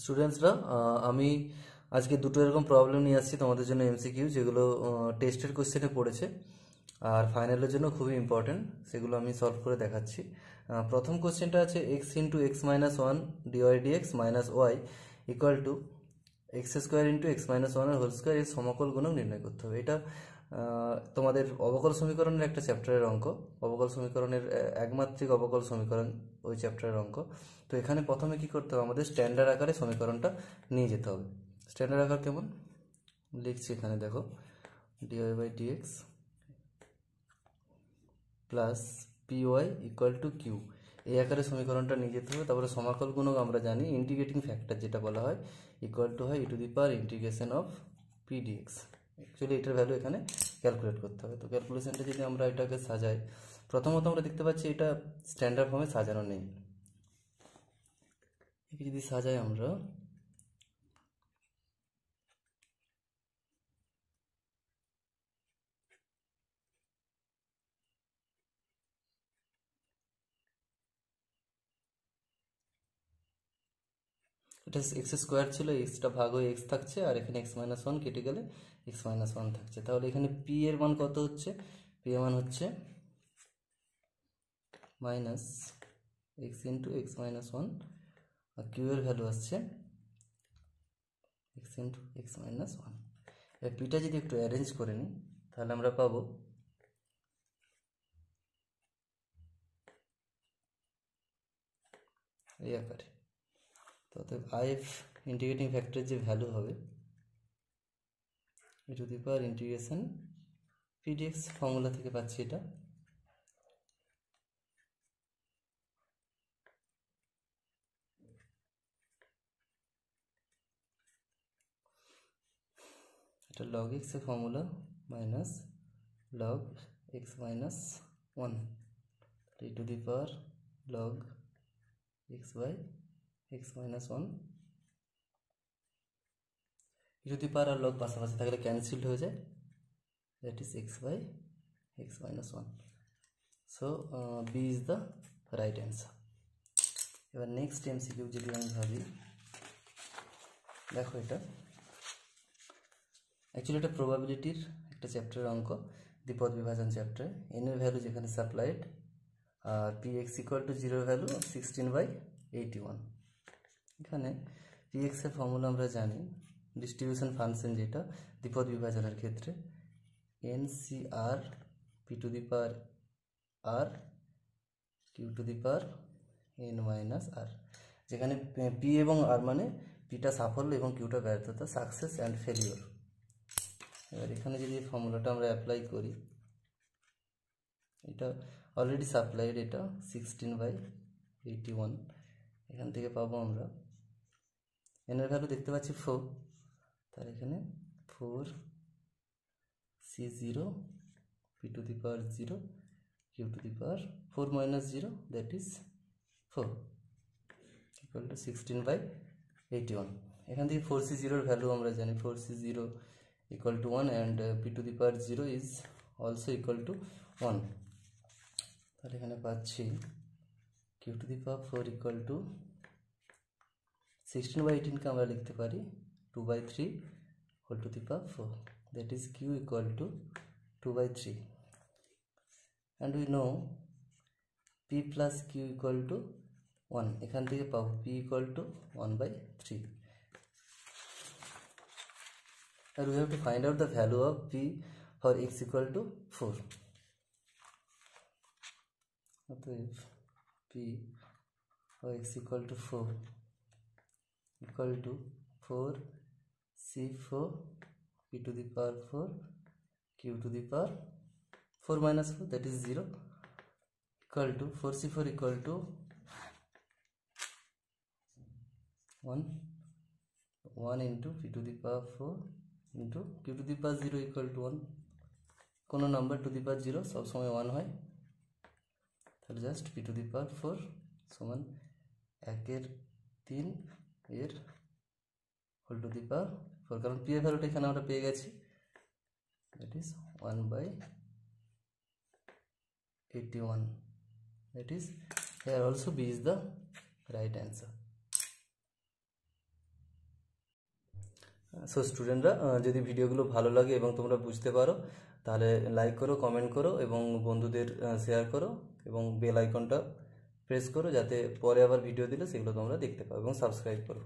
স্টুডেন্টসরা আমি আজকে দুটো এরকম প্রবলেম নিয়ে আসছি তোমাদের জন্য এমসিকিউ যেগুলো টেস্টের কোশ্চেনে পড়েছে আর ফাইনালের জন্য খুবই ইম্পর্টেন্ট সেগুলো আমি সলভ করে দেখাচ্ছি প্রথম কোশ্চেনটা আছে x into x minus one dy x minus y equal to x square into x minus ওয়ানের হোল স্কোয়ার এই সমকল গুণক নির্ণয় করতে হবে এটা তোমাদের অবকল সমীকরণের একটা চ্যাপ্টারের অঙ্ক অবকল সমীকরণের একমাত্রিক অবকল সমীকরণ ওই চ্যাপ্টারের অঙ্ক তো এখানে প্রথমে কি করতে হবে আমাদের স্ট্যান্ডার্ড আকারে সমীকরণটা নিয়ে যেতে হবে স্ট্যান্ডার্ড আকার কেমন লিখছি এখানে দেখো dy by dx plus p y equal to q এই আকারে সমীকরণটা নিয়ে যেতে হবে তারপরে সমাকল গুণক আমরা জানি ইন্টিগ্রেটিং ফ্যাক্টর যেটা বলা হয় ইকুয়াল টু হয় e to the power integration of pdx actually এটার ভ্যালু এখানে ক্যালকুলেট করতে হবে তো ক্যালকুলেশনটা যদি আমরা এটাকে সাজাই প্রথমত আমরা দেখতে পাচ্ছি এটা স্ট্যান্ডার্ড ফর্মে সাজানো নেই একে যদি সাজাই আমরা এটা এক্স স্কোয়ার ছিল এক্সটা ভাগ হয়ে এক্স থাকছে আর এখানে এক্স মাইনাস ওয়ান কেটে গেলে এক্স মাইনাস ওয়ান থাকছে তাহলে এখানে পি এর মান কত হচ্ছে পি এর মান হচ্ছে minus x into x minus one আর কিউ এর ভ্যালু আসছে x into x minus one এবার পিটা যদি একটু অ্যারেঞ্জ করে নিই তাহলে আমরা পাবো এই আকারে তাতে ফাইভ ইন্টিগ্রেটিং ফ্যাক্টরের যে ভ্যালু হবে e to the power integration pdx formula থেকে পাচ্ছি এটা এটা লগ এ formula minus log x minus one e to the power log x by x minus one যদি e পার আর লগ পাশাপাশি থাকলে ক্যান্সেলড হয়ে যায় that is x by x minus one so B is the right answer এবার next M C Q যদি আমি ভাবি দেখো এটা অ্যাকচুয়ালি এটা প্রবাবিলিটির একটা চ্যাপ্টারের অঙ্ক দ্বিপদ বিভাজন চ্যাপ্টারে এন এর ভ্যালু যেখানে সাপ্লাইড আর p x equal to zero value sixteen by eighty one এখানে পিএক্স এর ফর্মুলা আমরা জানি ডিস্ট্রিবিউশন ফাংশন যেটা দ্বিপদ বিভাজনের ক্ষেত্রে n c r p to the power r q to the power n minus r যেখানে পি এবং আর মানে পিটা সাফল্য এবং কিউটা ব্যর্থতা সাকসেস অ্যান্ড ফেলিওর এবার এখানে যদি ফর্মুলাটা আমরা অ্যাপ্লাই করি এটা অলরেডি সাপ্লাইড এটা সিক্সটিন বাই এইটি ওয়ান এখান থেকে পাবো আমরা এন এর ভ্যালু দেখতে পাচ্ছি ফোর তাহলে এখানে four c zero p to the power zero q to the power four minus zero that is four equal to sixteen by eighty one এখান থেকে ফোর সি জিরোর ভ্যালু আমরা জানি four c zero equal to one and p to the power zero is also equal to one তাহলে এখানে পাচ্ছি q to the power four equal to 16 by 18 আমরা লিখতে পারি 2 by 3 whole to the power 4 that is q equal to 2 by 3 and we know p plus q equal to 1 এখান থেকে পাবো p equal to 1 by 3 and we have to find out the value of p for x equal to 4 so if p for x equal to 4 equal to 4 c4 e to the power 4 q to the power 4 minus 4 that is 0 equal to 4 c4 equal to 1 1 into e to the power 4 into q to the power 0 equal to 1 কোনো number to the power zero সবসময় one হয় তাহলে just p to the power four সমান একের তিন এর whole to the power four কারণ p এর ভ্যালুটা এখানে আমরা পেয়ে গেছি that is one by eighty one that is here also B is the right answer so স্টুডেন্টরা যদি ভিডিওগুলো ভালো লাগে এবং তোমরা বুঝতে পারো তাহলে লাইক করো কমেন্ট করো এবং বন্ধুদের শেয়ার করো এবং বেল আইকনটা প্রেস করো যাতে পরে আবার ভিডিও দিলে সেগুলো তোমরা দেখতে পাও এবং সাবস্ক্রাইব করো